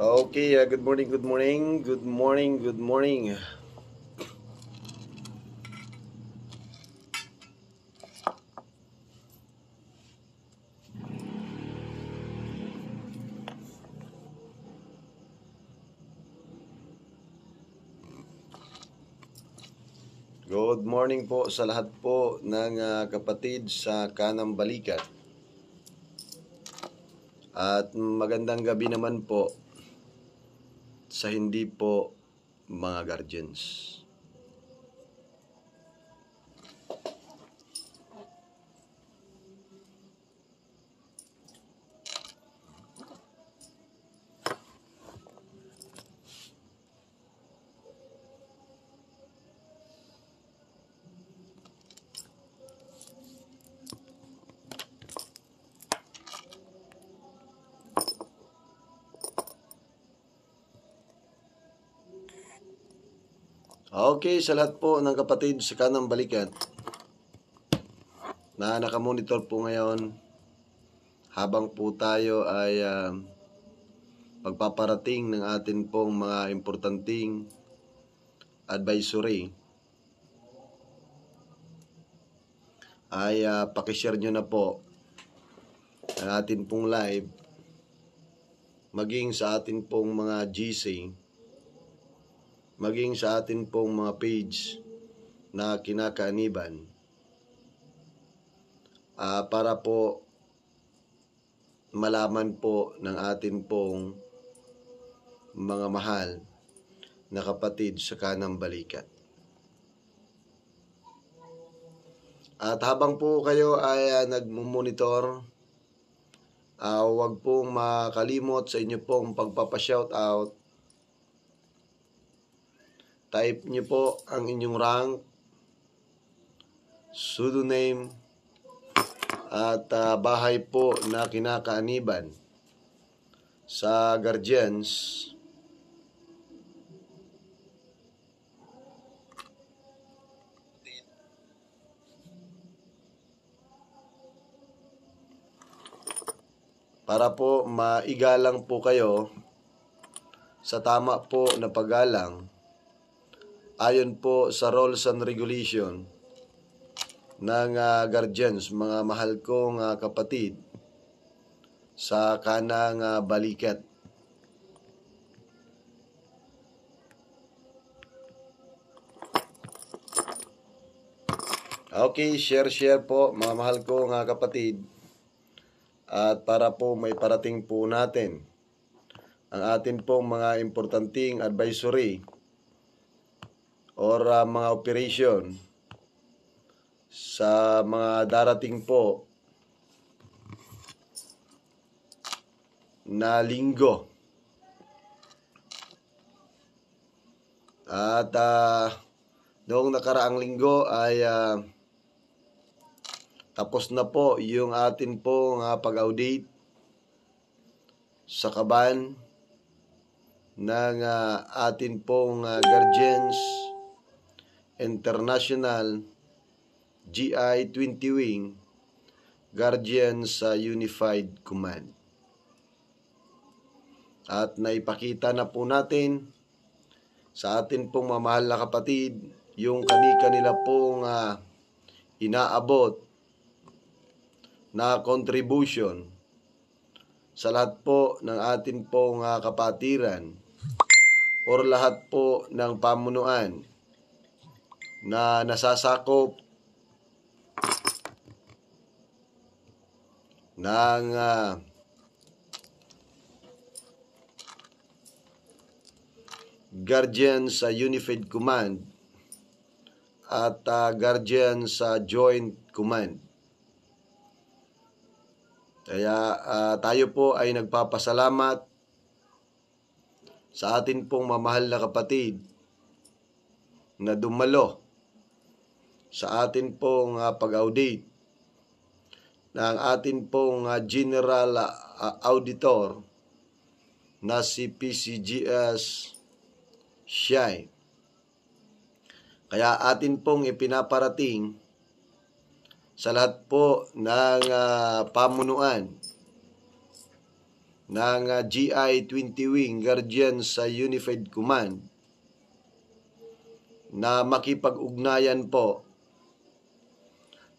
Okay, uh, good morning, good morning, good morning, good morning. Good morning po sa lahat po ng uh, kapatid sa kanang balikat. At magandang gabi naman po sa hindi po mga guardians. Okay, sa lahat po ng kapatid sa kanang balikat na nakamonitor po ngayon habang po tayo ay uh, um, pagpaparating ng atin pong mga importanting advisory ay uh, pakishare nyo na po ang atin pong live maging sa atin pong mga GC maging sa atin pong mga page na kinakaaniban uh, para po malaman po ng atin pong mga mahal na kapatid sa kanang balikat. At habang po kayo ay uh, nagmumonitor, uh, huwag pong makalimot sa inyo pong pagpapashoutout Type niyo po ang inyong rank, pseudonym, at uh, bahay po na kinakaaniban sa Guardians. para po maigalang po kayo sa tama po na paggalang ayon po sa rules and regulation ng uh, guardians, mga mahal kong uh, kapatid sa kanang uh, balikat. Okay, share-share po mga mahal kong uh, kapatid. At para po may parating po natin ang atin pong mga importanteng advisory or uh, mga operation sa mga darating po na linggo. At uh, noong nakaraang linggo ay uh, tapos na po yung atin pong uh, pag-audit sa kaban ng uh, atin pong uh, guardians International GI-20 Wing Guardian sa Unified Command. At naipakita na po natin sa atin pong mamahal na kapatid yung kani-kanila pong uh, inaabot na contribution sa lahat po ng atin pong uh, kapatiran or lahat po ng pamunuan na nasasakop ng uh, Guardian sa Unified Command at uh, Guardian sa Joint Command. Kaya uh, tayo po ay nagpapasalamat sa atin pong mamahal na kapatid na dumalo sa atin pong uh, pag-audit ng atin pong uh, general uh, auditor na si PCGS Shy. Kaya atin pong ipinaparating sa lahat po ng uh, pamunuan ng uh, GI-20 Wing Guardian sa Unified Command na makipag-ugnayan po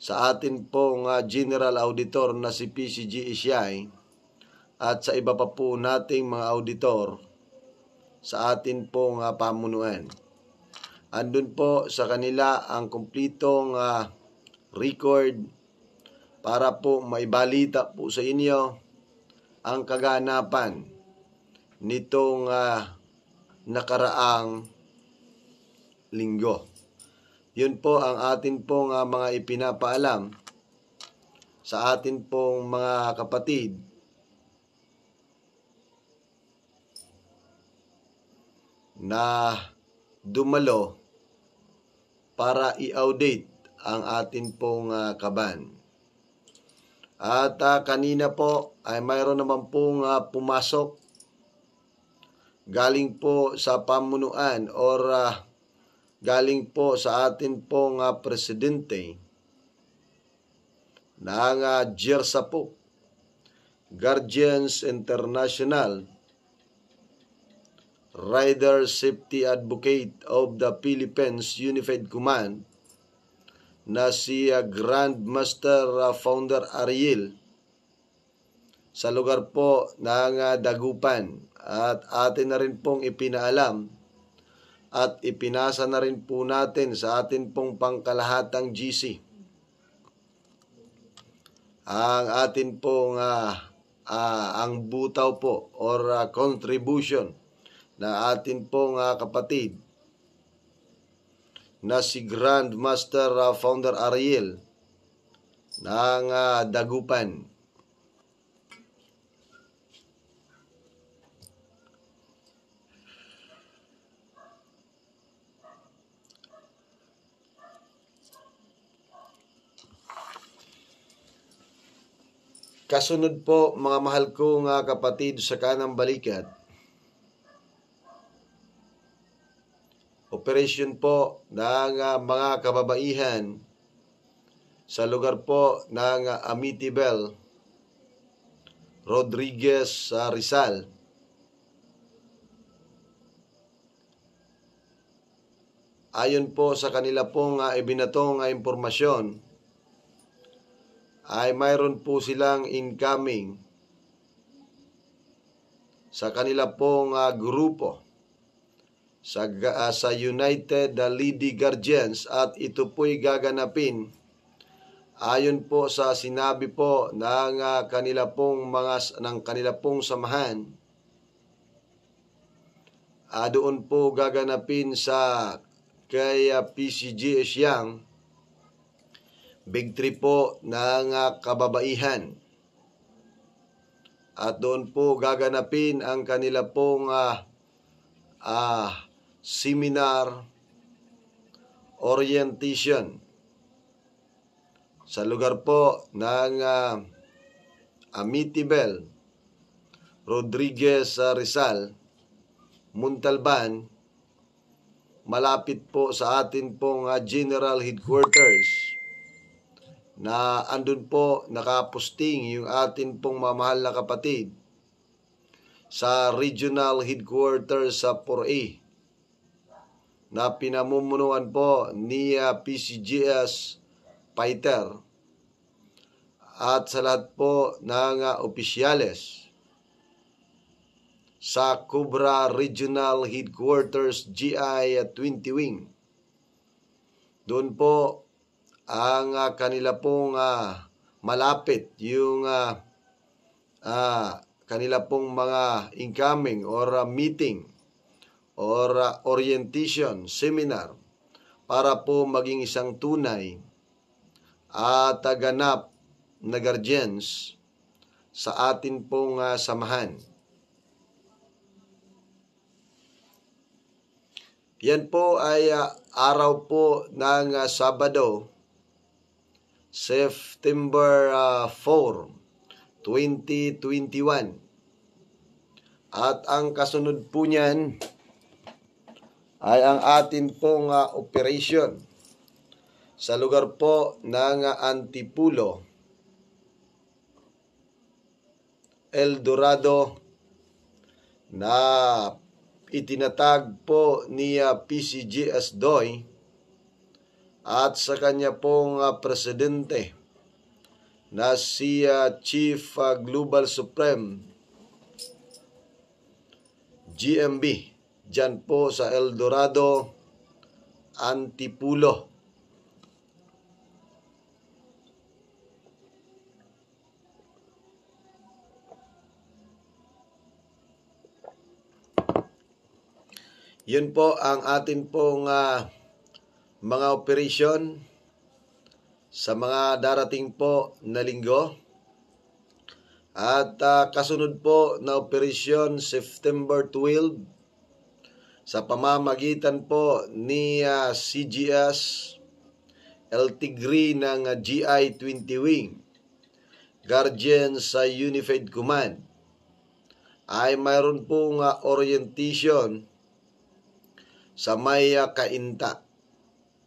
sa atin pong uh, General Auditor na si PCG Isyay at sa iba pa po nating mga auditor sa atin pong uh, pamunuan. Andun po sa kanila ang kumplitong uh, record para po maibalita po sa inyo ang kaganapan nitong uh, nakaraang linggo. Yun po ang atin pong uh, mga ipinapaalam sa atin pong mga kapatid. na dumalo para i-audit ang atin pong uh, kaban. At uh, kanina po ay mayroon naman pong uh, pumasok galing po sa pamunuan or uh, galing po sa atin pong uh, presidente ng uh, GERSA po, Guardians International Rider Safety Advocate of the Philippines Unified Command na si uh, Grand Master uh, Founder Ariel sa lugar po ng uh, Dagupan at atin na rin pong ipinaalam at ipinasa na rin po natin sa atin pong pangkalahatang GC ang atin pong uh, uh, ang butaw po or uh, contribution na atin pong uh, kapatid na si Grand Master uh, Founder Ariel ng uh, Dagupan Kasunod po mga mahal kong kapatid sa kanang balikat. Operation po ng ah, mga kababaihan sa lugar po ng uh, Amityville, Rodriguez uh, Rizal. Ayon po sa kanila pong ah, ibinatong uh, impormasyon, ay mayroon po silang incoming sa kanila pong uh, grupo sa, uh, sa United uh, Lady Guardians at ito po'y gaganapin ayon po sa sinabi po ng uh, kanila pong mga ng kanila pong samahan uh, doon po gaganapin sa kay uh, PCG Siang big trip po ng ah, kababaihan. At doon po gaganapin ang kanila pong uh, uh, seminar orientation sa lugar po ng uh, Amitibel, Rodriguez uh, Rizal, Muntalban, malapit po sa atin pong uh, General Headquarters na andun po nakaposting yung atin pong mamahal na kapatid sa regional headquarters sa 4A na pinamumunuan po ni ah, PCGS Fighter at sa lahat po ng ah, opisyales sa Cobra Regional Headquarters GI 20 Wing. Doon po ang uh, kanila pong uh, malapit yung uh, uh, kanila pong mga incoming or uh, meeting or uh, orientation seminar para po maging isang tunay at uh, ganap na guardians sa atin pong uh, samahan. Yan po ay uh, araw po ng uh, Sabado September uh, 4, 2021. At ang kasunod po niyan ay ang atin pong uh, ah, operation sa lugar po ng uh, Antipulo, El Dorado na itinatag po ni uh, ah, PCGS DOI at sa kanya pong uh, presidente na si uh, Chief uh, Global Supreme GMB dyan po sa El Dorado Antipulo Yun po ang atin pong uh, mga operasyon sa mga darating po na linggo. At uh, kasunod po na operasyon September 12 sa pamamagitan po ni uh, ah, CGS El Tigre ng uh, ah, GI-20 Wing Guardian sa Unified Command ay mayroon pong uh, orientation sa may uh, kainta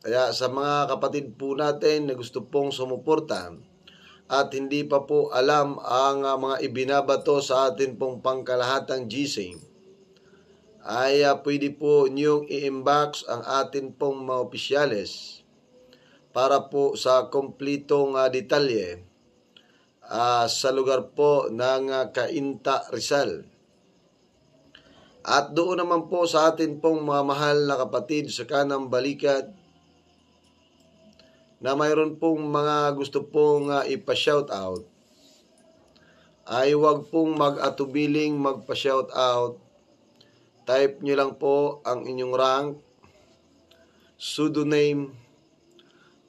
kaya sa mga kapatid po natin na gusto pong sumuporta at hindi pa po alam ang ah, mga ibinabato sa atin pong pangkalahatang gising, ay uh, pwede po niyong i-inbox ang atin pong mga opisyalis para po sa kumplitong uh, ah, detalye uh, sa lugar po ng uh, Kainta Rizal. At doon naman po sa atin pong mga mahal na kapatid sa kanang balikat, na mayroon pong mga gusto pong uh, ah, ipa out ay huwag pong mag-atubiling magpa shout out Type nyo lang po ang inyong rank, pseudonym,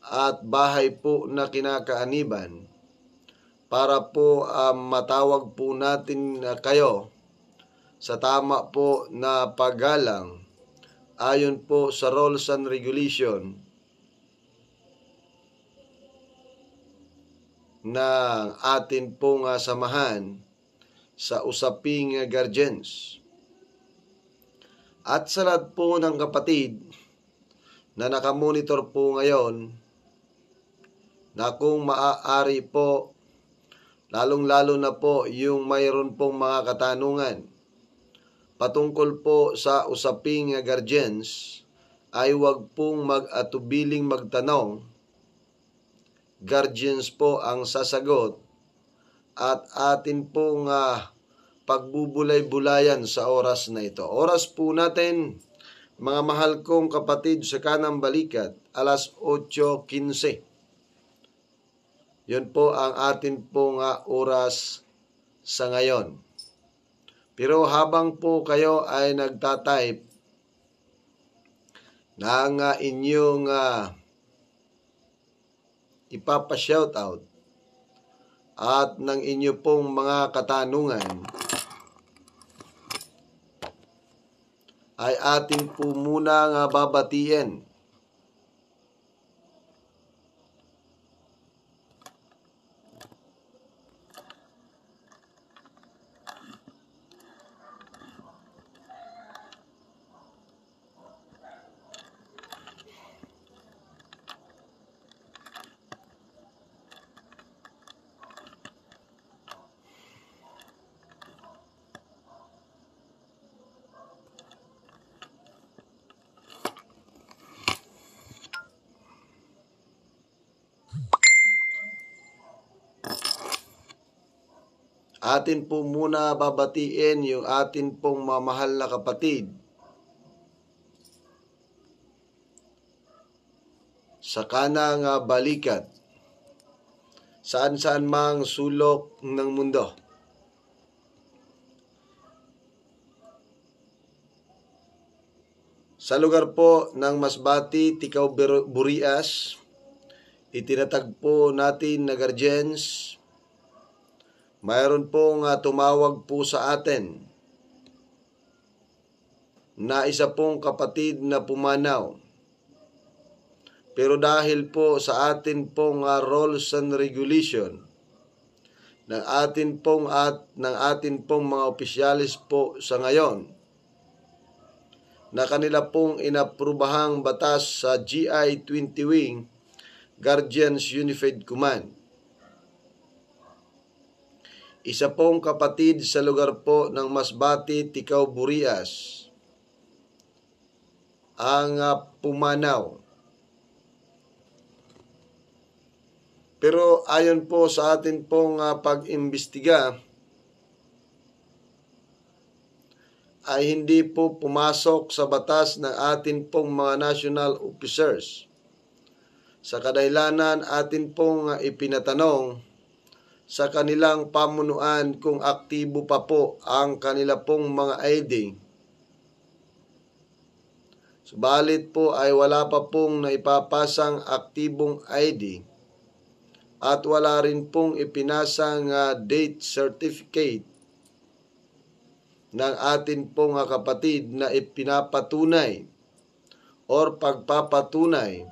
at bahay po na kinakaaniban para po um, matawag po natin uh, kayo sa tama po na paggalang ayon po sa rules and regulation ng atin pong ah, samahan sa usaping uh, guardians. At sa lahat po ng kapatid na nakamonitor po ngayon na kung maaari po lalong-lalo na po yung mayroon pong mga katanungan patungkol po sa usaping uh, guardians ay wag pong mag-atubiling magtanong guardians po ang sasagot at atin pong uh, pagbubulay-bulayan sa oras na ito. Oras po natin, mga mahal kong kapatid sa kanang balikat, alas 8.15. Yun po ang atin pong uh, oras sa ngayon. Pero habang po kayo ay nagtatype ng uh, inyong uh, ah, ipapa-shoutout at ng inyo pong mga katanungan ay ating po muna nga babatiin atin po muna babatiin yung atin pong mamahal na kapatid. Sa kanang balikat, saan-saan mang sulok ng mundo. Sa lugar po ng Masbati, Tikaw Burias, itinatagpo natin na Gardiens, mayroon pong uh, tumawag po sa atin na isa pong kapatid na pumanaw. Pero dahil po sa atin pong uh, rules and regulation ng atin pong at ng atin pong mga opisyalis po sa ngayon na kanila pong inaprubahang batas sa GI 20 Wing Guardians Unified Command isa pong kapatid sa lugar po ng Masbate, Tikaw Burias, ang ah, pumanaw. Pero ayon po sa atin pong ah, pag-imbestiga, ay hindi po pumasok sa batas ng atin pong mga national officers. Sa kadahilanan atin pong ah, ipinatanong sa kanilang pamunuan kung aktibo pa po ang kanila pong mga ID. Subalit po ay wala pa pong naipapasang aktibong ID at wala rin pong ipinasang uh, date certificate ng atin pong kapatid na ipinapatunay or pagpapatunay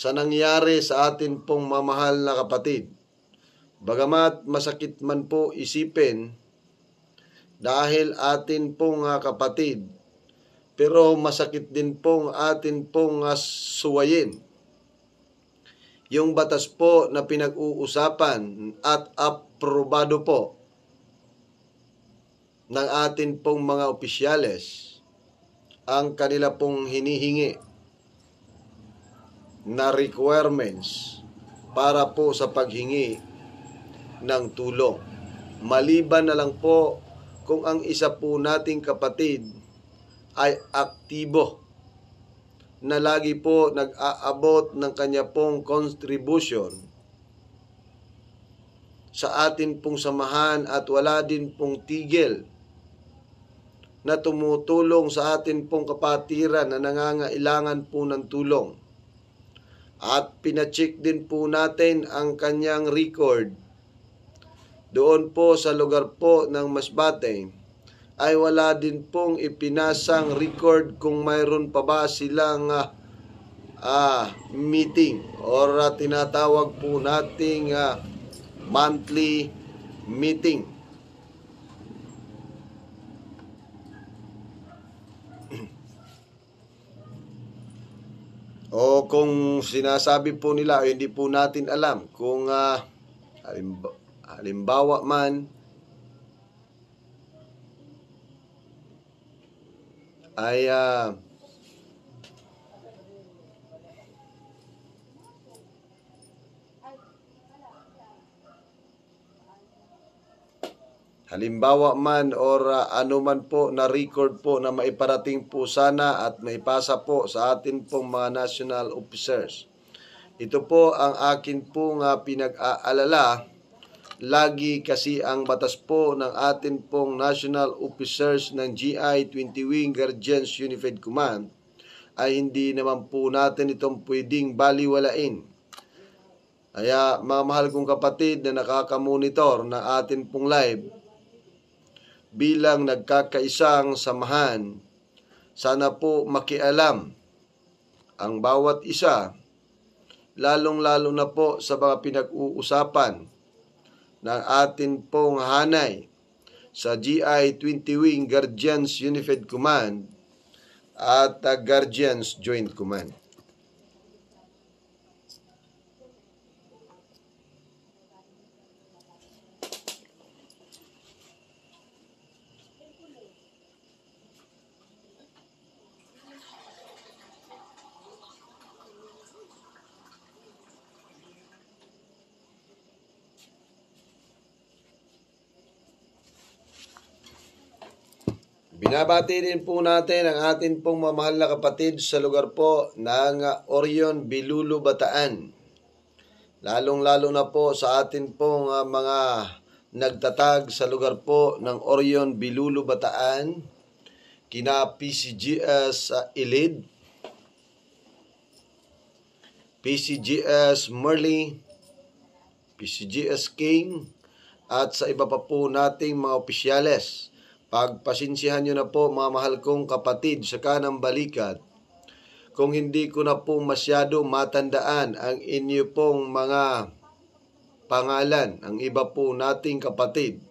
sa nangyari sa atin pong mamahal na kapatid. Bagamat masakit man po isipin dahil atin pong uh, kapatid, pero masakit din pong atin pong uh, suwayin. Yung batas po na pinag-uusapan at aprobado po ng atin pong mga opisyales ang kanila pong hinihingi na requirements para po sa paghingi ng tulong. Maliban na lang po kung ang isa po nating kapatid ay aktibo na lagi po nag-aabot ng kanya pong contribution sa atin pong samahan at wala din pong tigil na tumutulong sa atin pong kapatiran na nangangailangan po ng tulong at pinacheck din po natin ang kanyang record doon po sa lugar po ng Masbate ay wala din pong ipinasang record kung mayroon pa ba silang uh, uh, meeting or uh, tinatawag po nating uh, monthly meeting o kung sinasabi po nila o hindi po natin alam kung uh, ah, halimbawa, halimbawa man ay uh, Halimbawa man or uh, ano po na record po na maiparating po sana at maipasa po sa atin pong mga national officers. Ito po ang akin pong uh, pinag-aalala. Lagi kasi ang batas po ng atin pong national officers ng GI 20 Wing Guardians Unified Command ay hindi naman po natin itong pwedeng baliwalain. Kaya mga mahal kong kapatid na nakakamonitor na atin pong live, bilang nagkakaisang samahan. Sana po makialam ang bawat isa, lalong-lalo na po sa mga pinag-uusapan ng atin pong hanay sa GI 20 Wing Guardians Unified Command at ah, Guardians Joint Command. Binabati din po natin ang atin pong mamahal na kapatid sa lugar po ng Orion Bilulo Bataan. Lalong-lalo na po sa atin pong ah, mga nagtatag sa lugar po ng Orion Bilulo Bataan, kina PCGS ah, Elid, PCGS ah, Merly, PCGS King, at sa iba pa po nating mga opisyales Pagpasensyahan nyo na po mga mahal kong kapatid sa kanang balikat kung hindi ko na po masyado matandaan ang inyo pong mga pangalan, ang iba po nating kapatid.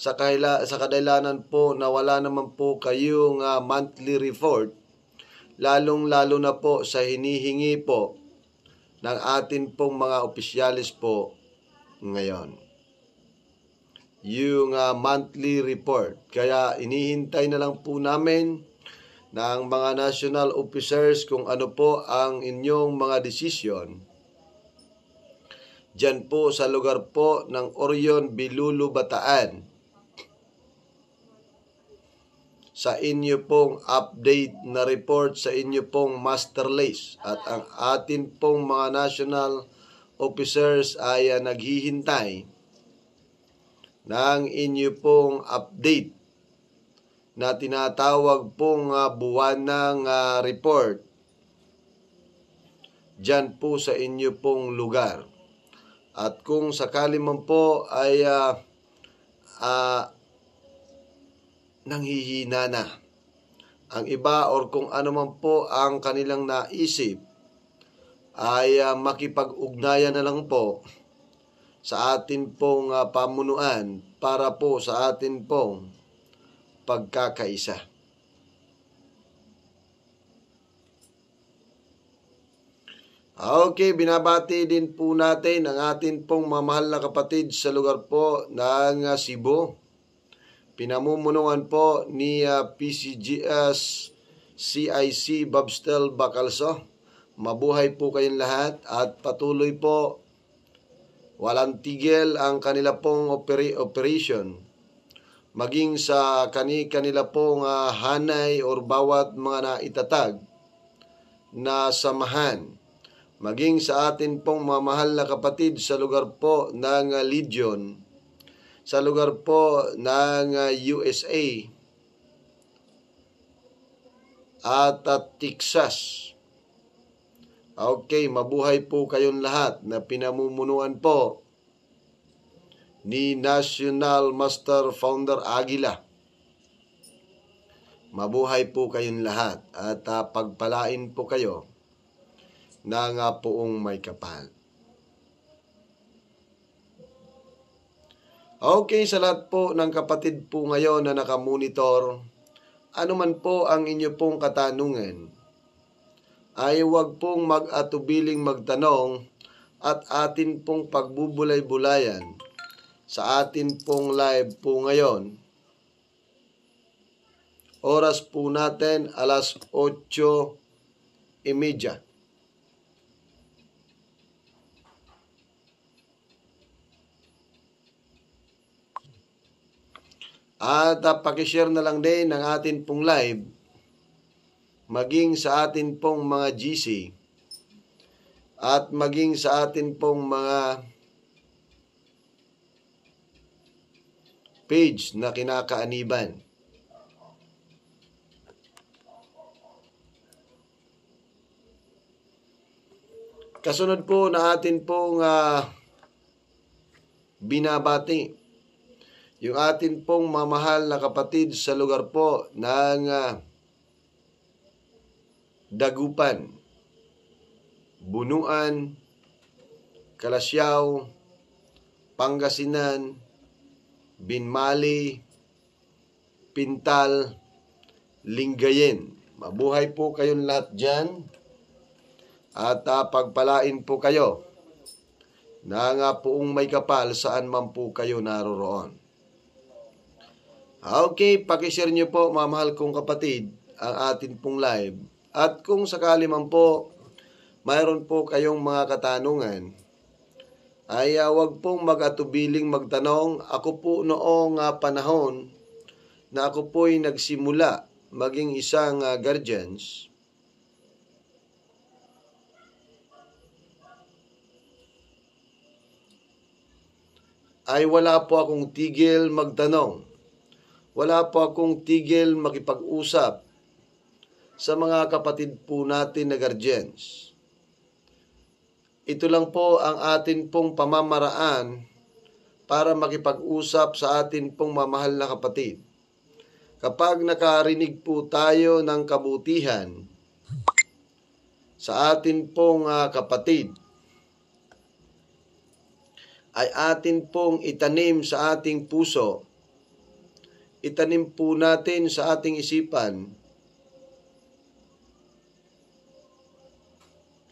Sa, kaila, sa kadalanan po na wala naman po kayong uh, monthly report, lalong-lalo na po sa hinihingi po ng atin pong mga opisyalis po ngayon yung uh, monthly report. Kaya inihintay na lang po namin ng mga national officers kung ano po ang inyong mga desisyon. Diyan po sa lugar po ng Orion Bilulu Bataan. Sa inyo pong update na report sa inyo pong master list at ang atin pong mga national officers ay uh, naghihintay ng inyo pong update na tinatawag pong uh, buwan ng uh, report dyan po sa inyo pong lugar. At kung sakali man po ay uh, ah, uh, nanghihina na ang iba or kung ano man po ang kanilang naisip ay uh, makipag-ugnayan na lang po sa atin pong uh, pamunuan para po sa atin pong pagkakaisa. Okay, binabati din po natin ang atin pong mamahal na kapatid sa lugar po ng uh, Cebu. Pinamumunuan po ni uh, ah, PCGS CIC Babstel Bakalso. Mabuhay po kayong lahat at patuloy po Walang tigil ang kanila pong opera- operation maging sa kani-kanila pong uh, hanay or bawat mga naitatag na samahan maging sa atin pong mga mahal na kapatid sa lugar po ng uh, Legion sa lugar po ng uh, ah, USA at at Texas Okay, mabuhay po kayong lahat na pinamumunuan po ni National Master Founder Agila. Mabuhay po kayong lahat at uh, pagpalain po kayo na nga poong may kapal. Okay, sa lahat po ng kapatid po ngayon na nakamonitor, ano man po ang inyo pong katanungan, ay huwag pong mag-atubiling magtanong at atin pong pagbubulay-bulayan sa atin pong live po ngayon. Oras po natin alas 8.30. E at uh, pakishare na lang din ng atin pong live maging sa atin pong mga GC at maging sa atin pong mga page na kinakaaniban. Kasunod po na atin pong uh, binabati yung atin pong mamahal na kapatid sa lugar po ng uh, Dagupan, Bunuan, Kalasyaw, Pangasinan, Binmali, Pintal, Lingayen. Mabuhay po kayong lahat dyan at uh, pagpalain po kayo na nga poong may kapal saan man po kayo naroroon. Okay, pakishare nyo po, mamahal kong kapatid, ang atin pong live at kung sakali man po, mayroon po kayong mga katanungan, ay uh, ah, wag pong mag-atubiling magtanong. Ako po noong uh, panahon na ako po'y nagsimula maging isang uh, guardians, ay wala po akong tigil magtanong. Wala po akong tigil makipag-usap sa mga kapatid po natin na guardians. Ito lang po ang atin pong pamamaraan para makipag-usap sa atin pong mamahal na kapatid. Kapag nakarinig po tayo ng kabutihan sa atin pong uh, kapatid, ay atin pong itanim sa ating puso, itanim po natin sa ating isipan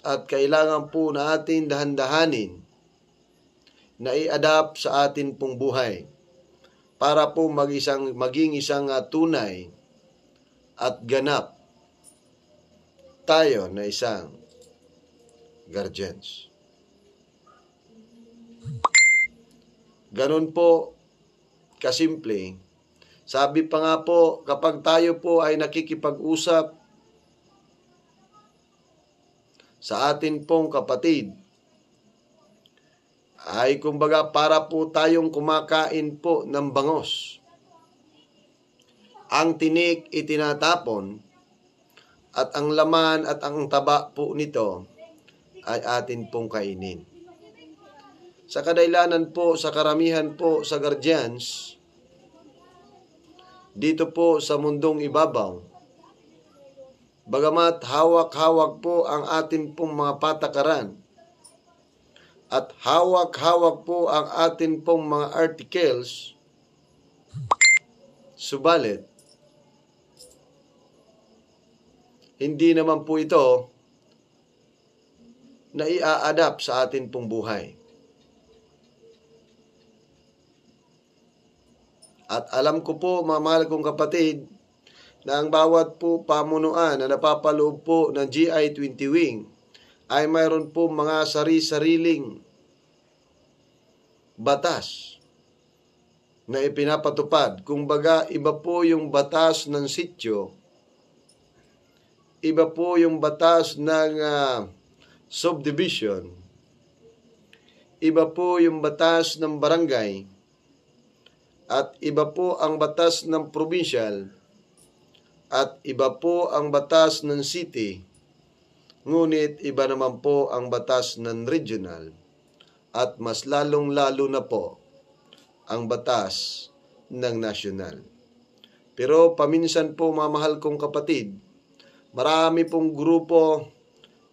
at kailangan po natin dahan-dahanin na i-adapt sa atin pong buhay para po mag isang, maging isang ah, tunay at ganap tayo na isang guardians. Ganun po kasimple. Sabi pa nga po, kapag tayo po ay nakikipag-usap sa atin pong kapatid ay kumbaga para po tayong kumakain po ng bangos. Ang tinik itinatapon at ang laman at ang taba po nito ay atin pong kainin. Sa kadailanan po, sa karamihan po sa guardians, dito po sa mundong ibabaw, Bagamat hawak-hawak po ang atin pong mga patakaran at hawak-hawak po ang atin pong mga articles, subalit, hindi naman po ito na ia-adapt sa atin pong buhay. At alam ko po, mga mahal kong kapatid, na ang bawat po pamunuan na napapaloob po ng GI-20 wing ay mayroon po mga sari-sariling batas na ipinapatupad. Kung baga, iba po yung batas ng sityo, iba po yung batas ng uh, subdivision, iba po yung batas ng barangay, at iba po ang batas ng provincial at iba po ang batas ng city, ngunit iba naman po ang batas ng regional at mas lalong-lalo na po ang batas ng national. Pero paminsan po mamahal kong kapatid, marami pong grupo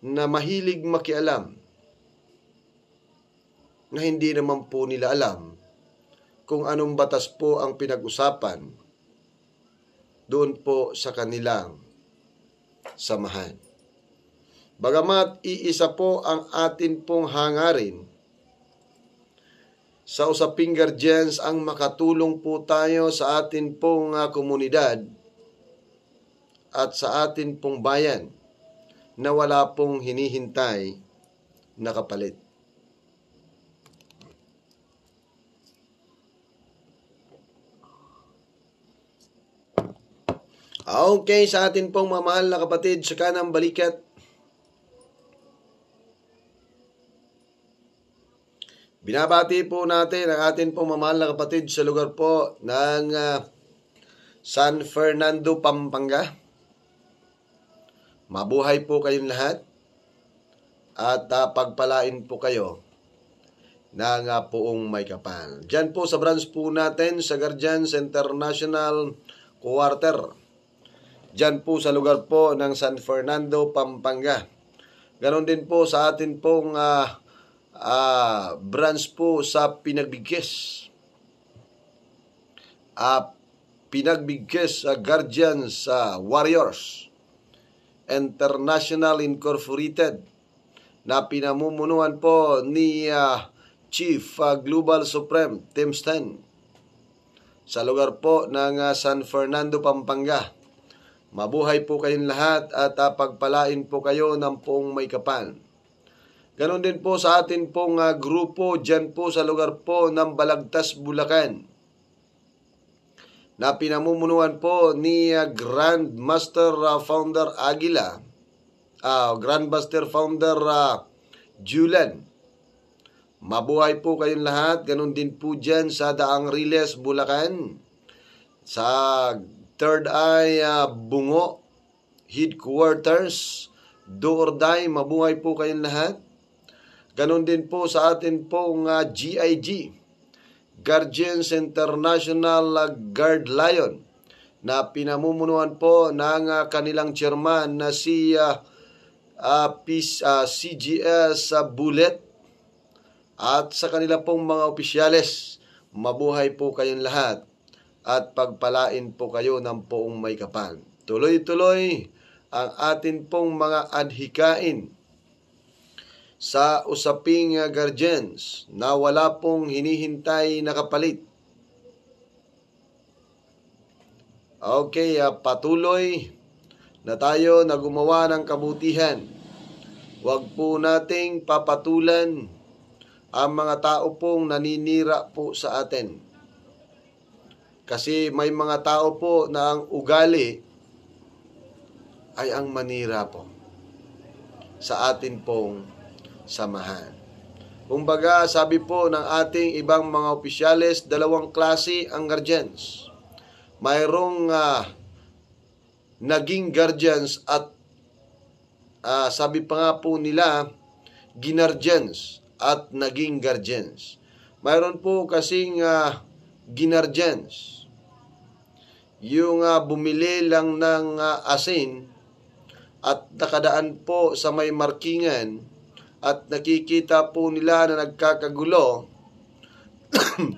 na mahilig makialam na hindi naman po nila alam kung anong batas po ang pinag-usapan doon po sa kanilang samahan. Bagamat iisa po ang atin pong hangarin, sa usaping guardians ang makatulong po tayo sa atin pong ah, komunidad at sa atin pong bayan na wala pong hinihintay na kapalit. Okay, sa atin pong mamahal na kapatid sa kanang balikat. Binabati po natin ang atin pong mamahal na kapatid sa lugar po ng uh, San Fernando, Pampanga. Mabuhay po kayong lahat at uh, pagpalain po kayo ng uh, poong may kapal. Diyan po sa branch po natin sa Guardians International Quarter. Diyan po sa lugar po ng San Fernando, Pampanga. Ganon din po sa atin pong uh, uh, branch po sa Pinagbigkes. Uh, Pinagbigkes uh, Guardians uh, Warriors International Incorporated na pinamumunuan po ni uh, Chief uh, Global Supreme Tim Stan sa lugar po ng uh, San Fernando, Pampanga. Mabuhay po kayong lahat at uh, pagpalain po kayo ng pong may kapal. Ganon din po sa atin pong uh, grupo dyan po sa lugar po ng Balagtas, Bulacan na pinamumunuan po ni uh, ah, Grand Master uh, ah, Founder Aguila, uh, Grand Master Founder uh, Julan. Mabuhay po kayong lahat. Ganon din po dyan sa Daang Riles, Bulacan. Sa Third Eye uh, ah, Bungo Headquarters. Do or die, mabuhay po kayong lahat. Ganon din po sa atin pong uh, ah, GIG, Guardians International ah, Guard Lion, na pinamumunuan po ng uh, kanilang chairman na si uh, uh, PIS, uh, CGS uh, Bullet at sa kanila pong mga opisyales. Mabuhay po kayong lahat at pagpalain po kayo ng poong may kapal. Tuloy-tuloy ang atin pong mga adhikain sa usaping uh, guardians na wala pong hinihintay na kapalit. Okay, uh, patuloy na tayo na gumawa ng kabutihan. Huwag po nating papatulan ang mga tao pong naninira po sa atin. Kasi may mga tao po na ang ugali ay ang manira po sa atin pong samahan. Kumbaga, sabi po ng ating ibang mga opisyales, dalawang klase ang guardians. Mayroong uh, naging guardians at uh, sabi pa nga po nila, ginardians at naging guardians. Mayroon po kasing uh, ginardians. Yung uh, bumili lang ng uh, asin at nakadaan po sa may markingan at nakikita po nila na nagkakagulo,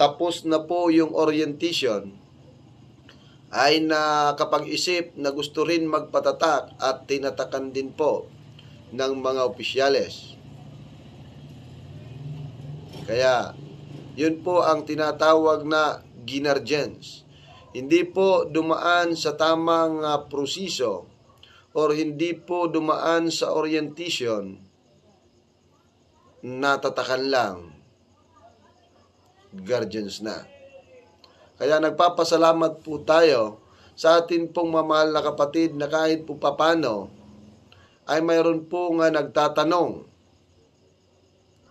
tapos na po yung orientation, ay na kapag isip na gusto rin magpatatak at tinatakan din po ng mga opisyales. Kaya yun po ang tinatawag na ginargence. Hindi po dumaan sa tamang uh, proseso or hindi po dumaan sa orientation, natatakan lang. Guardians na. Kaya nagpapasalamat po tayo sa atin pong mamahal na kapatid na kahit po papano ay mayroon po nga nagtatanong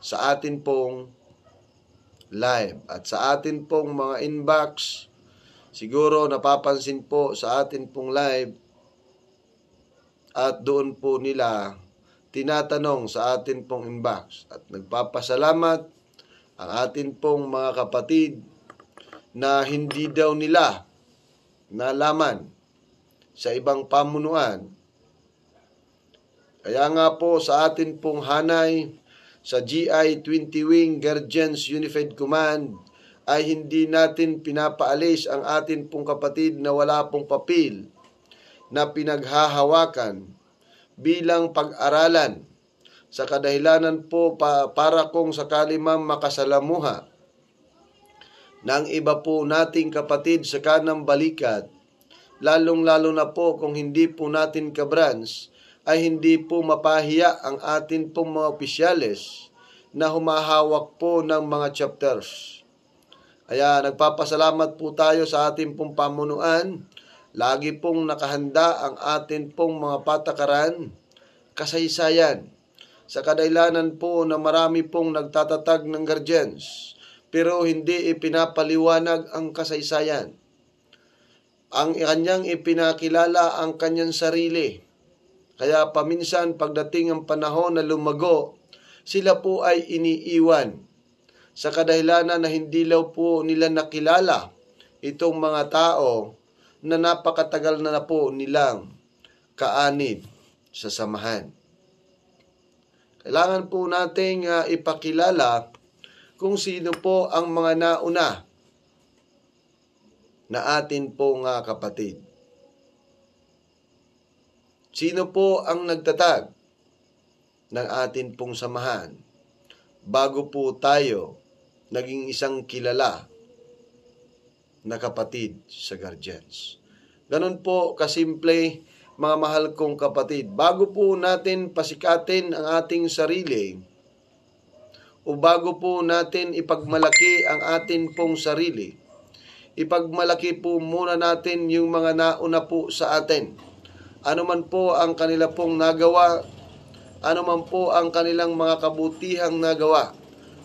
sa atin pong live. At sa atin pong mga inbox, siguro napapansin po sa atin pong live at doon po nila tinatanong sa atin pong inbox at nagpapasalamat ang atin pong mga kapatid na hindi daw nila nalaman sa ibang pamunuan. Kaya nga po sa atin pong hanay, sa GI 20 Wing Guardians Unified Command ay hindi natin pinapaalis ang atin pong kapatid na wala pong papel na pinaghahawakan bilang pag-aralan sa kadahilanan po pa, para kung sakali mang makasalamuha ng iba po nating kapatid sa kanang balikat, lalong-lalo na po kung hindi po natin kabrans ay hindi po mapahiya ang atin pong mga opisyales na humahawak po ng mga chapters. Kaya nagpapasalamat po tayo sa ating pong pamunuan. Lagi pong nakahanda ang atin pong mga patakaran, kasaysayan, sa kadailanan po na marami pong nagtatatag ng guardians, pero hindi ipinapaliwanag ang kasaysayan. Ang kanyang ipinakilala ang kanyang sarili kaya paminsan pagdating ang panahon na lumago, sila po ay iniiwan sa kadahilanan na hindi law po nila nakilala itong mga tao na napakatagal na, na po nilang kaanib sa samahan. Kailangan po nating uh, ipakilala kung sino po ang mga nauna na atin pong uh, kapatid. Sino po ang nagtatag ng atin pong samahan bago po tayo naging isang kilala na kapatid sa guardians? Ganun po kasimple, mga mahal kong kapatid. Bago po natin pasikatin ang ating sarili, o bago po natin ipagmalaki ang atin pong sarili, ipagmalaki po muna natin yung mga nauna po sa atin ano man po ang kanila pong nagawa, ano man po ang kanilang mga kabutihang nagawa,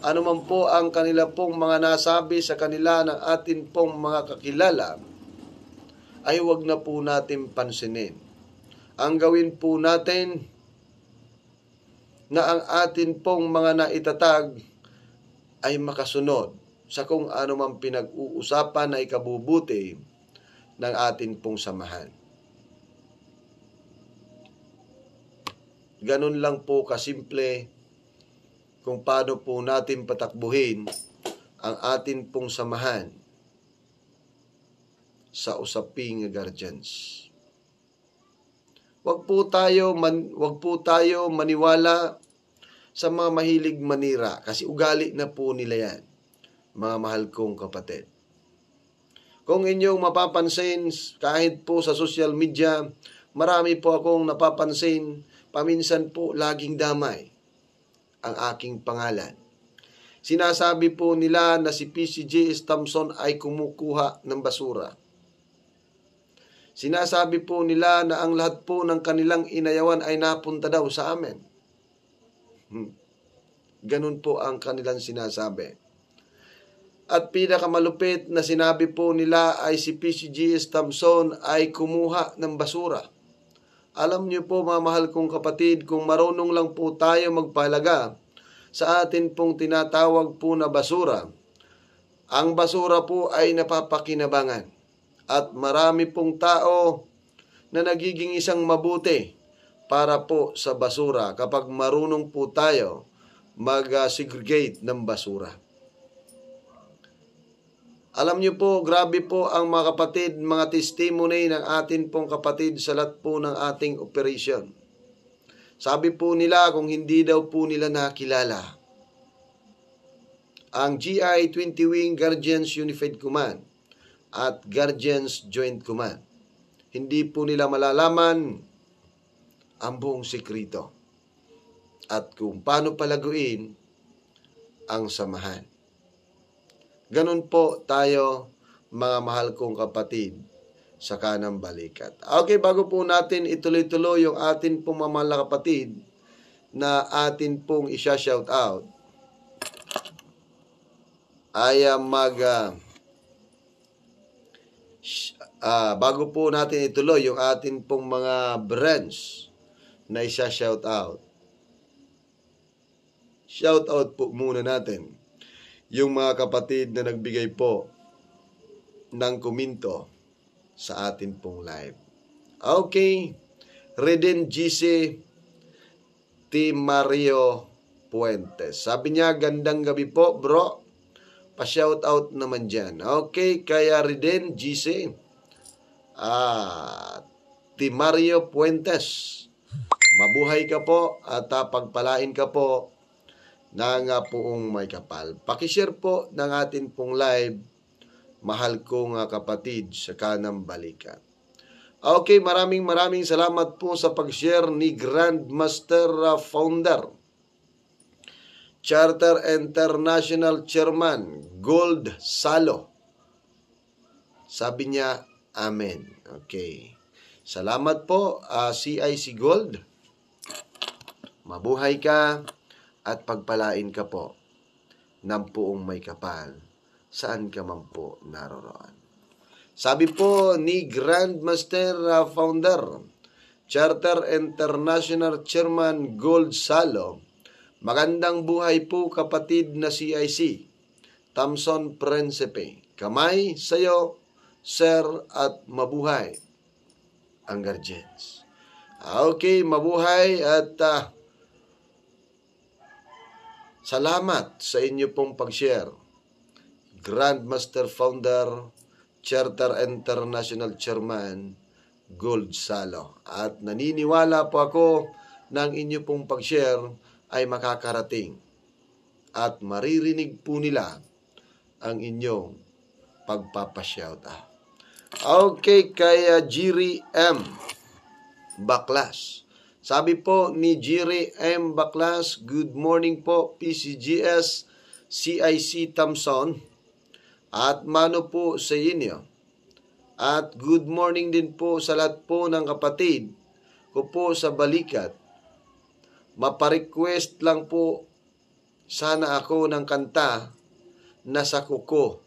ano man po ang kanila pong mga nasabi sa kanila ng atin pong mga kakilala, ay wag na po natin pansinin. Ang gawin po natin na ang atin pong mga naitatag ay makasunod sa kung ano man pinag-uusapan ay kabubuti ng atin pong samahan. ganun lang po kasimple kung paano po natin patakbuhin ang atin pong samahan sa usaping guardians. Wag po tayo man, wag po tayo maniwala sa mga mahilig manira kasi ugali na po nila yan, mga mahal kong kapatid. Kung inyong mapapansin, kahit po sa social media, marami po akong napapansin paminsan po laging damay ang aking pangalan. Sinasabi po nila na si PCJ Stamson ay kumukuha ng basura. Sinasabi po nila na ang lahat po ng kanilang inayawan ay napunta daw sa amin. Hmm. Ganun po ang kanilang sinasabi. At pinakamalupit na sinabi po nila ay si PCG Stamson ay kumuha ng basura. Alam niyo po mga mahal kong kapatid, kung marunong lang po tayo magpahalaga sa atin pong tinatawag po na basura. Ang basura po ay napapakinabangan at marami pong tao na nagiging isang mabuti para po sa basura kapag marunong po tayo mag-segregate ng basura. Alam niyo po, grabe po ang mga kapatid, mga testimony ng atin pong kapatid sa lahat po ng ating operation. Sabi po nila kung hindi daw po nila nakilala ang GI 20 Wing Guardians Unified Command at Guardians Joint Command. Hindi po nila malalaman ang buong sekreto at kung paano palaguin ang samahan. Ganun po tayo, mga mahal kong kapatid, sa kanang balikat. Okay, bago po natin ituloy-tuloy yung atin pong mamahal na kapatid na atin pong isya-shout out, ay uh, mag... Uh, uh, bago po natin ituloy yung atin pong mga brands na isa shout out. Shout out po muna natin yung mga kapatid na nagbigay po ng kuminto sa atin pong live. Okay. Reden GC T. Mario Puentes. Sabi niya, gandang gabi po, bro. Pa-shout out naman dyan. Okay, kaya Reden GC. Ah, T. Mario Puentes. Mabuhay ka po at ah, pagpalain ka po na nga poong may kapal. Pakishare po ng atin pong live, mahal ko nga kapatid sa kanang balikat. Okay, maraming maraming salamat po sa pag-share ni Grandmaster uh, Founder, Charter International Chairman, Gold Salo. Sabi niya, Amen. Okay. Salamat po, uh, CIC Gold. Mabuhay ka at pagpalain ka po ng puong may kapal saan ka man po naroroon. Sabi po ni Grandmaster uh, Founder, Charter International Chairman Gold Salo, Magandang buhay po kapatid na CIC, Tamson Prinsipe. Kamay sayo, sir, at mabuhay ang Guardians. Ah, okay, mabuhay at uh, Salamat sa inyo pong pag-share. Grandmaster Founder, Charter International Chairman, Gold Salo. At naniniwala po ako na ang inyo pong pag-share ay makakarating at maririnig po nila ang inyong pagpapashoutout. Okay, kaya Jiri M. Baklas. Sabi po ni Jiri M. Baklas, good morning po PCGS CIC Tamson at mano po sa inyo. At good morning din po sa lahat po ng kapatid ko po sa balikat. Maparequest lang po sana ako ng kanta na sa kuko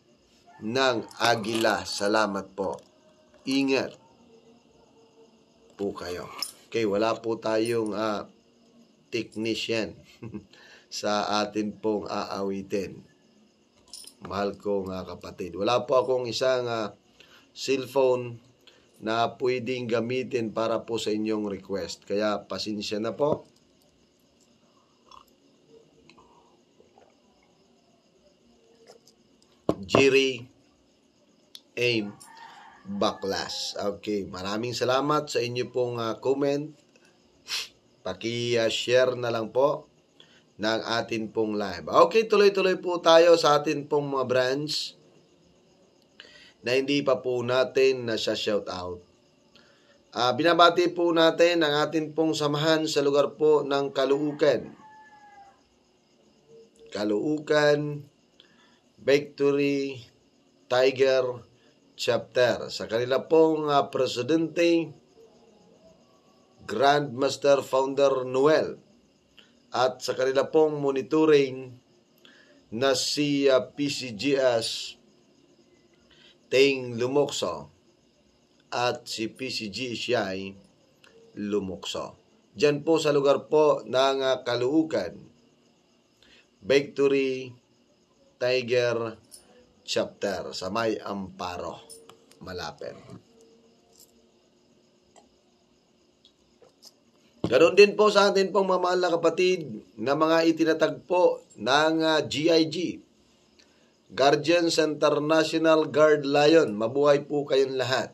ng agila. Salamat po. Ingat po kayo. Okay, wala po tayong uh, technician sa atin pong aawitin. Mahal kong uh, kapatid. Wala po akong isang uh, cellphone na pwedeng gamitin para po sa inyong request. Kaya pasensya na po. Jiri aim. Baklas. Okay, maraming salamat sa inyo pong uh, comment. Paki-share na lang po ng atin pong live. Okay, tuloy-tuloy po tayo sa atin pong mga brands na hindi pa po natin na shout out. Uh, ah, binabati po natin ang atin pong samahan sa lugar po ng Kaluukan. Kaluukan, Victory, Tiger, chapter sa kanila pong uh, presidente Grand Master Founder Noel at sa kanila pong monitoring na si uh, ah, PCGS Ting Lumokso at si PCG Siay Lumokso. Diyan po sa lugar po ng uh, Kaluukan, Victory Tiger Chapter sa May Amparo malapit. Ganon din po sa atin pong mamahal na kapatid na mga itinatagpo ng uh, ah, GIG, Guardians International Guard Lion. Mabuhay po kayong lahat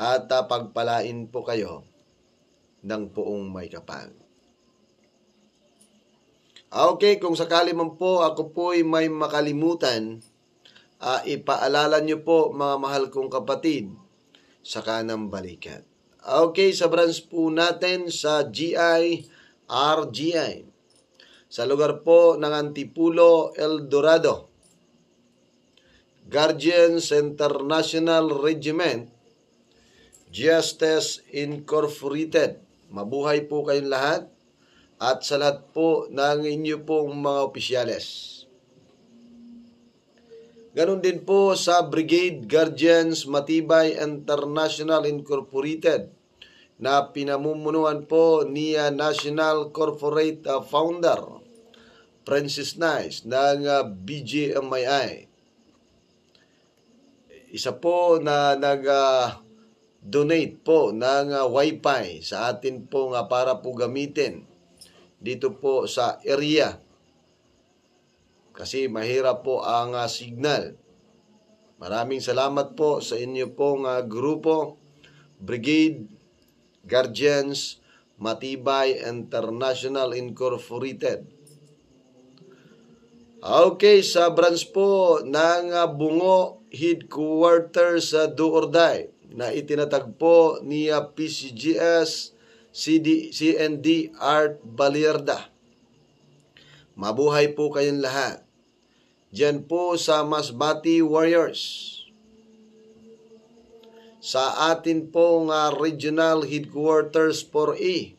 at uh, pagpalain po kayo ng poong may kapal. Ah, okay, kung sakali man po ako po'y may makalimutan, uh, ipaalala niyo po mga mahal kong kapatid sa kanang balikat. Okay, sa branch po natin sa GI RGI. Sa lugar po ng Antipulo, El Dorado. Guardians International Regiment Justice Incorporated. Mabuhay po kayong lahat at sa lahat po ng inyo pong mga opisyales. Ganon din po sa Brigade Guardians Matibay International Incorporated na pinamumunuan po ni National Corporate uh, Founder Francis Nice ng uh, ah, BGMII. Isa po na nag uh, donate po ng uh, Wi-Fi sa atin po nga para po gamitin dito po sa area kasi mahirap po ang uh, signal. Maraming salamat po sa inyo pong uh, grupo, Brigade Guardians Matibay International Incorporated. Okay, sa branch po ng uh, Bungo Headquarters sa uh, Duorday na itinatagpo ni uh, PCGS CD, CND Art Balierda. Mabuhay po kayong lahat. Diyan po sa Masbati Warriors. Sa atin pong uh, Regional Headquarters for e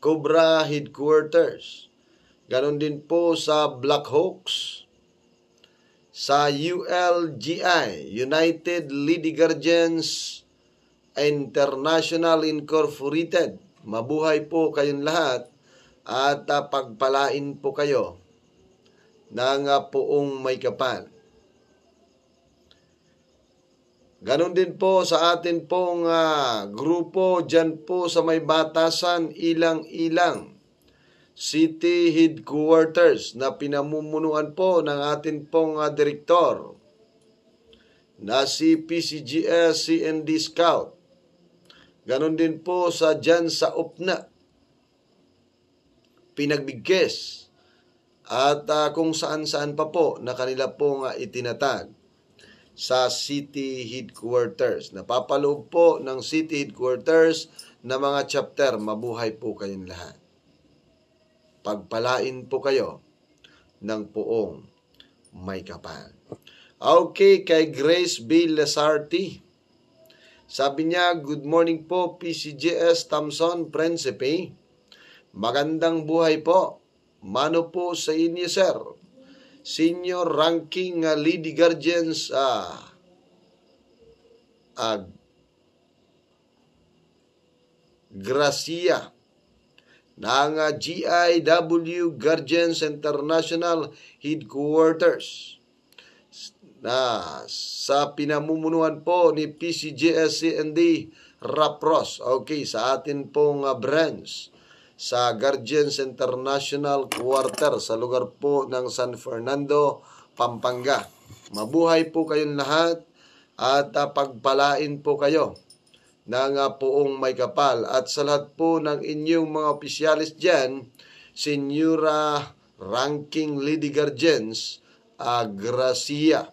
Cobra Headquarters. Ganon din po sa Black Hawks. Sa ULGI, United Lady Guardians International Incorporated. Mabuhay po kayong lahat at uh, pagpalain po kayo nga poong may kapal. Ganon din po sa atin pong uh, grupo dyan po sa may batasan ilang-ilang city headquarters na pinamumunuan po ng atin pong uh, direktor na si PCGS CND Scout. Ganon din po sa dyan sa UPNA, Pinagbigkes, at uh, kung saan-saan pa po na kanila pong uh, itinatag sa city headquarters. Napapaloob po ng city headquarters na mga chapter, mabuhay po kayong lahat. Pagpalain po kayo ng poong may kapal. Okay, kay Grace B. Lasarte. Sabi niya, good morning po PCGS Thompson Principe. Magandang buhay po. Mano po sa inyo, sir? Senior ranking uh, lady guardians uh, uh, Gracia ng uh, GIW Guardians International Headquarters na sa pinamumunuan po ni PCJSCND Rapros. Okay, sa atin pong uh, branch sa Guardians International Quarter sa lugar po ng San Fernando, Pampanga. Mabuhay po kayong lahat at uh, pagpalain po kayo ng uh, poong may kapal. At sa lahat po ng inyong mga opisyalis dyan, Senyora Ranking Lady Guardians, uh, Gracia.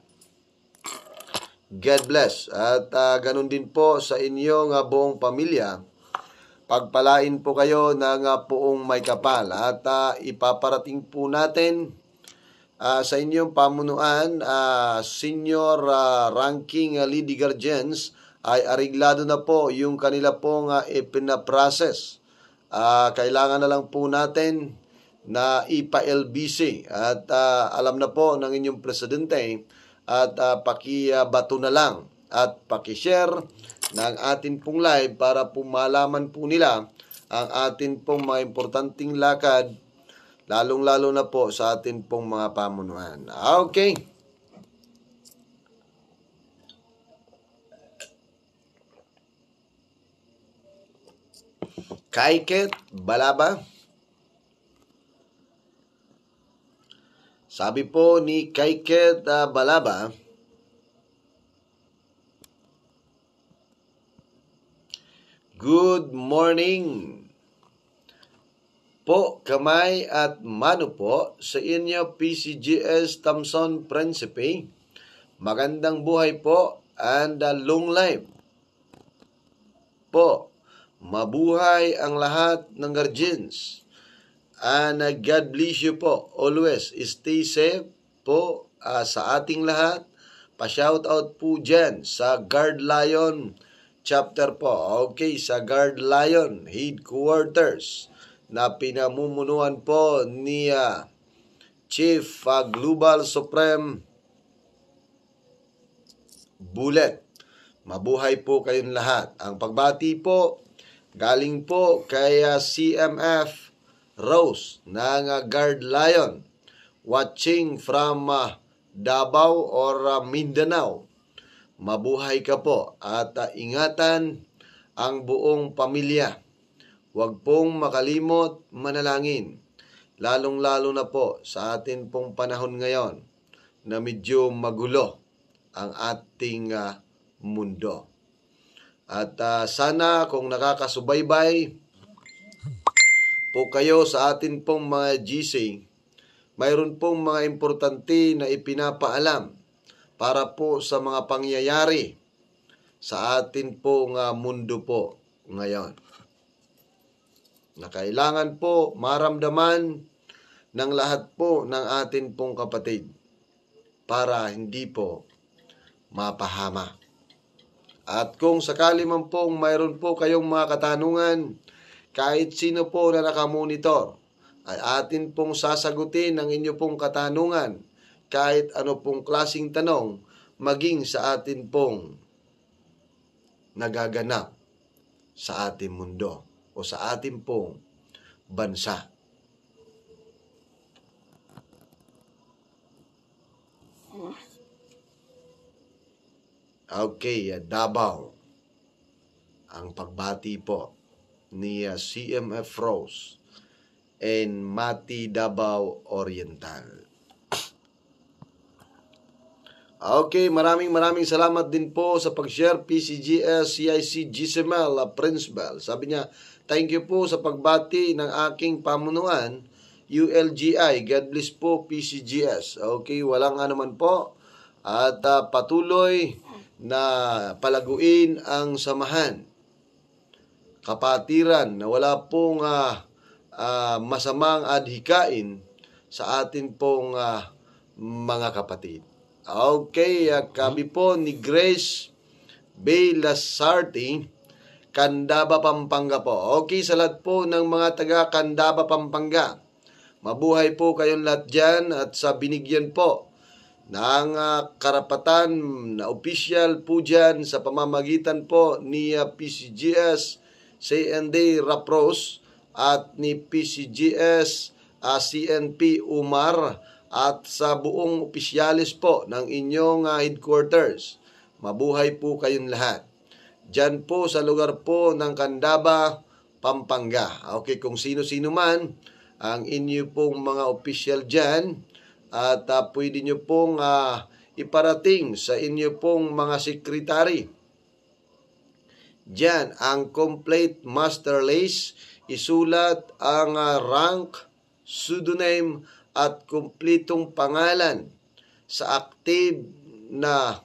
God bless. At uh, ganun din po sa inyong uh, buong pamilya Pagpalain po kayo ng uh, ah, poong may kapal at uh, ipaparating po natin uh, sa inyong pamunuan, uh, Senior uh, Ranking uh, Lady Guardians ay ariglado na po yung kanila pong uh, ipinaprocess. Uh, kailangan na lang po natin na ipa-LBC at uh, alam na po ng inyong presidente at uh, paki-bato na lang at paki-share ng atin pong live para po malaman po nila ang atin pong mga importanteng lakad, lalong-lalo na po sa atin pong mga pamunuan. Ah, okay. Kaiket Balaba. Sabi po ni Kaiket uh, ah, Balaba, Good morning po kamay at mano po sa inyo PCGS Thompson Principe. Magandang buhay po and a long life. Po, mabuhay ang lahat ng guardians. And God bless you po. Always stay safe po uh, sa ating lahat. Pa-shoutout po dyan sa Guard Lion chapter po, okay, sa Guard Lion Headquarters na pinamumunuan po ni uh, Chief uh, Global Supreme Bullet. Mabuhay po kayong lahat. Ang pagbati po galing po kay uh, CMF Rose ng uh, Guard Lion watching from uh, Davao or uh, Mindanao Mabuhay ka po at uh, ingatan ang buong pamilya. Huwag pong makalimot manalangin, lalong-lalo na po sa atin pong panahon ngayon na medyo magulo ang ating uh, mundo. At uh, sana kung nakakasubaybay po kayo sa atin pong mga GC, mayroon pong mga importante na ipinapaalam para po sa mga pangyayari sa atin po nga mundo po ngayon. Na kailangan po maramdaman ng lahat po ng atin pong kapatid para hindi po mapahama. At kung sakali man pong mayroon po kayong mga katanungan, kahit sino po na nakamonitor, ay atin pong sasagutin ang inyo pong katanungan kahit ano pong klasing tanong maging sa atin pong nagaganap sa ating mundo o sa ating pong bansa. Okay, uh, Davao. Ang pagbati po ni uh, CMF Rose and Mati Davao Oriental. Okay, maraming maraming salamat din po sa pag-share PCGS CIC GCML ah, Prince Bell. Sabi niya, thank you po sa pagbati ng aking pamunuan ULGI. God bless po PCGS. Okay, walang ano man po. At uh, patuloy na palaguin ang samahan. Kapatiran na wala pong uh, uh, masamang adhikain sa atin pong uh, mga kapatid. Okay, uh, mm-hmm. kami po ni Grace B. Lasarte, Candaba, Pampanga po. Okay, sa lahat po ng mga taga Candaba, Pampanga. Mabuhay po kayong lahat dyan at sa binigyan po ng uh, karapatan na official po dyan sa pamamagitan po ni uh, PCGS CND Rapros at ni PCGS uh, CNP Umar at sa buong opisyalis po ng inyong uh, headquarters. Mabuhay po kayong lahat. Diyan po sa lugar po ng Candaba, Pampanga. Okay, kung sino-sino man ang inyo pong mga official dyan at uh, pwede nyo pong uh, iparating sa inyo pong mga sekretary. Diyan, ang complete master list, isulat ang uh, rank, pseudonym, at kumpletong pangalan sa active na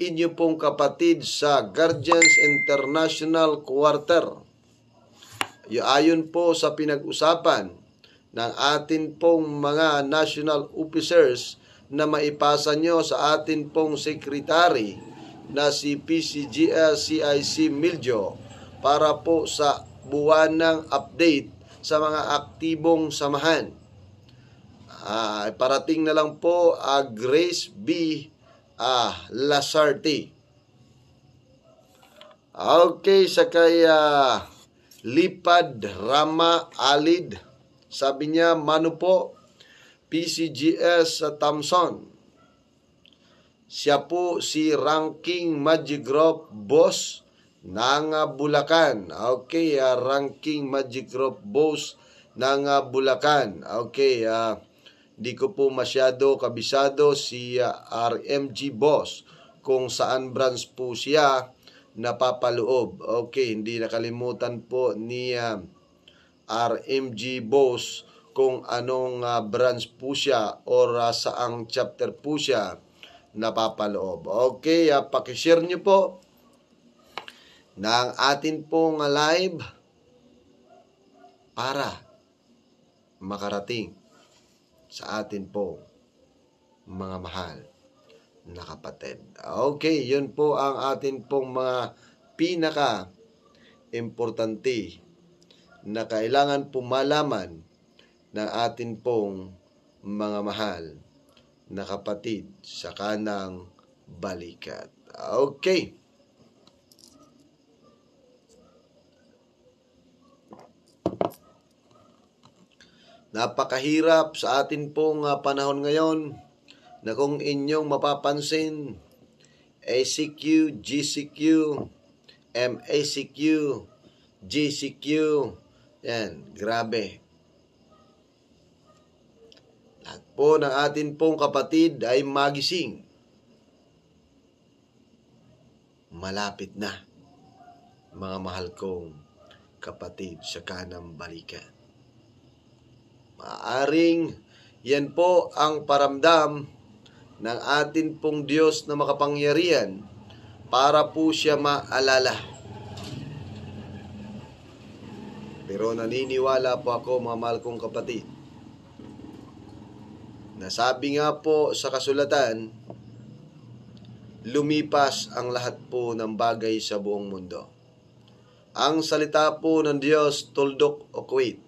inyo pong kapatid sa Guardians International Quarter. Ayon po sa pinag-usapan ng atin pong mga national officers na maipasa nyo sa atin pong secretary na si PCGS CIC ah, Miljo para po sa buwanang update sa mga aktibong samahan Ah, parating na lang po uh, Grace B. Ah, Lasarte. Okay, sa kay ah, Lipad Rama Alid. Sabi niya, mano po, PCGS sa uh, Thompson. Siya po si Ranking Magic Group Boss ng Bulacan. Okay, uh, Ranking Magic Group Boss ng Bulacan. Okay, Uh, Di ko po masyado kabisado si ah, RMG Boss kung saan branch po siya napapaloob. Okay, hindi nakalimutan po ni uh, ah, RMG Boss kung anong uh, branch po siya or uh, saang chapter po siya napapaloob. Okay, uh, pakishare nyo po ng atin pong live para makarating sa atin po, mga mahal na kapatid. Okay, yun po ang atin pong mga pinaka importante na kailangan po malaman ng atin pong mga mahal na kapatid sa kanang balikat. Okay. Napakahirap sa atin pong ah, panahon ngayon na kung inyong mapapansin, ACQ, GCQ, MACQ, GCQ, yan, grabe. Lahat po ng atin pong kapatid ay magising. Malapit na, mga mahal kong kapatid sa kanang balikat. Maaring yan po ang paramdam ng atin pong Diyos na makapangyarihan para po siya maalala. Pero naniniwala po ako, mga mahal kong kapatid. Nasabi nga po sa kasulatan, lumipas ang lahat po ng bagay sa buong mundo. Ang salita po ng Diyos, tuldok o quit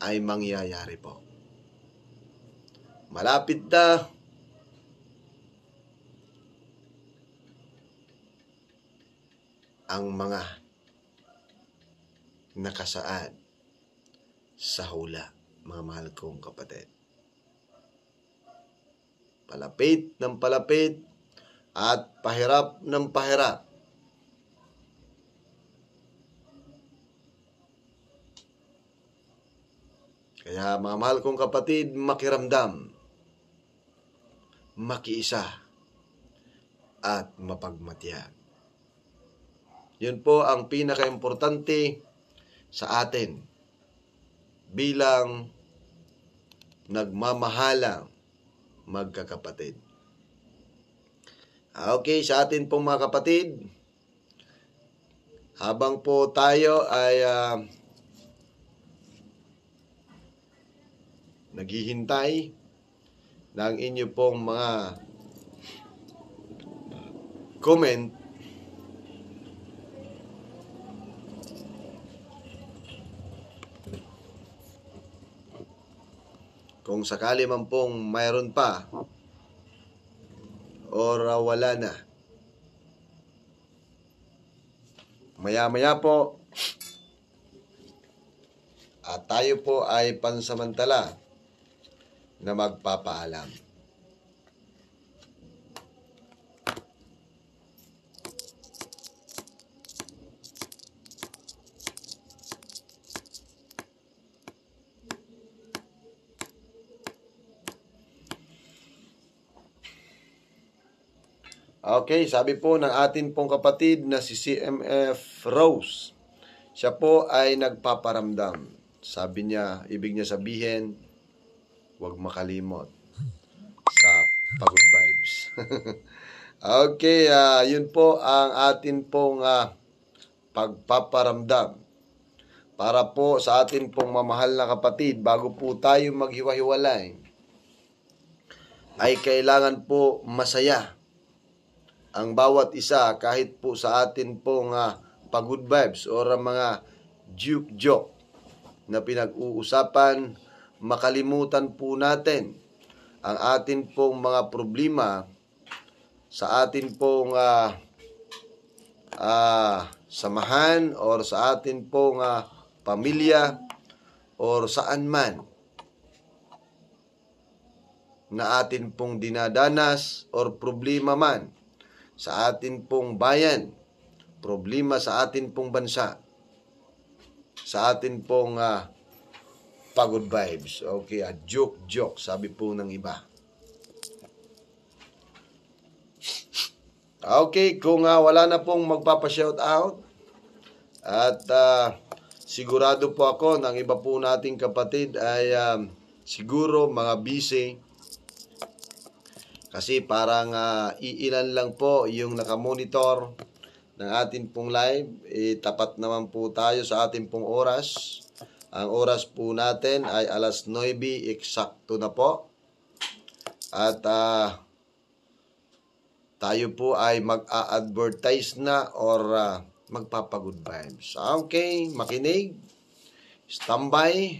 ay mangyayari po. Malapit na. Ang mga nakasaad sa hula, mga mahal kong kapatid. Palapit ng palapit at pahirap ng pahirap Kaya mga mahal kong kapatid, makiramdam, makiisa, at mapagmatiyan. Yun po ang pinakaimportante sa atin bilang nagmamahalang magkakapatid. Ah, okay, sa atin pong mga kapatid, habang po tayo ay uh, naghihintay ng inyo pong mga comment kung sakali man pong mayroon pa or ah, wala na. Maya-maya po at tayo po ay pansamantala na magpapaalam. Okay, sabi po ng atin pong kapatid na si CMF Rose. Siya po ay nagpaparamdam. Sabi niya, ibig niya sabihin, huwag makalimot sa pagod vibes. okay, uh, yun po ang atin pong uh, pagpaparamdam para po sa atin pong mamahal na kapatid bago po tayo maghiwa-hiwalay ay kailangan po masaya ang bawat isa kahit po sa atin pong uh, pagod vibes or mga juke joke na pinag-uusapan makalimutan po natin ang atin pong mga problema sa atin pong uh, uh, samahan or sa atin pong uh, pamilya or saan man na atin pong dinadanas or problema man sa atin pong bayan, problema sa atin pong bansa, sa atin pong uh, pagod vibes. Okay, a joke joke, sabi po ng iba. Okay, kung uh, wala na pong magpapa-shout out at uh, sigurado po ako ng iba po nating kapatid ay um, siguro mga busy kasi parang uh, iilan lang po yung nakamonitor ng atin pong live. E, tapat naman po tayo sa atin pong oras. Ang oras po natin ay alas 9, eksakto na po. At uh, tayo po ay mag-a-advertise na or uh, ah, magpapagood vibes. Ah, okay, makinig, standby.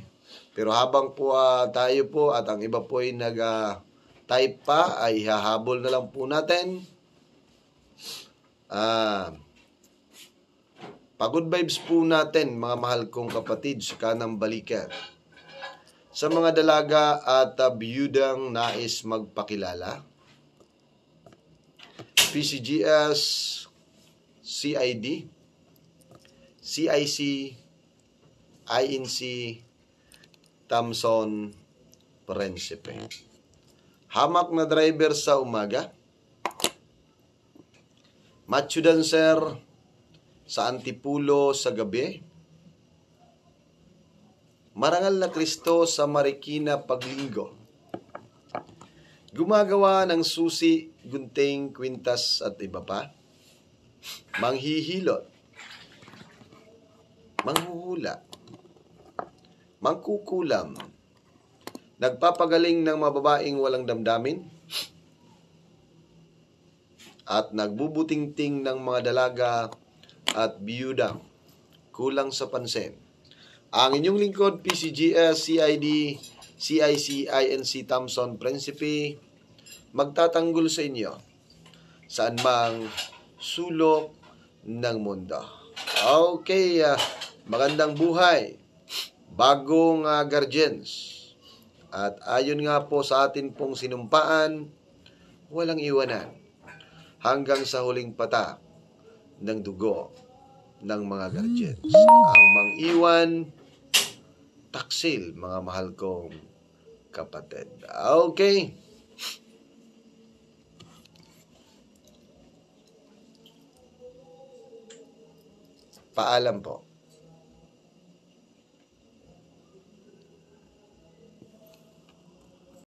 Pero habang po uh, tayo po at ang iba po ay nag-type uh, pa, ay hahabol na lang po natin. Ah... Uh, Pagod vibes po natin mga mahal kong kapatid sa kanang balikat. Sa mga dalaga at uh, biyudang nais magpakilala, PCGS, CID, CIC, INC, Thompson, Prensipe. Hamak na driver sa umaga, macho dancer, sa Antipulo sa gabi. Marangal na Kristo sa Marikina paglinggo. Gumagawa ng susi, gunting, kwintas at iba pa. Manghihilot. Manghuhula. Mangkukulam. Nagpapagaling ng mababaing walang damdamin. At nagbubutingting ng mga dalaga at biyudang. Kulang sa pansin. Ang inyong lingkod, PCGS, CID, CIC, INC, Thompson, Principe, magtatanggol sa inyo saan mang sulok ng mundo. Okay, uh, magandang buhay, bagong uh, guardians. At ayon nga po sa atin pong sinumpaan, walang iwanan hanggang sa huling patak ng dugo ng mga hmm. guardians. Ang mangiwan, taksil, mga mahal kong kapatid. Okay. Paalam po.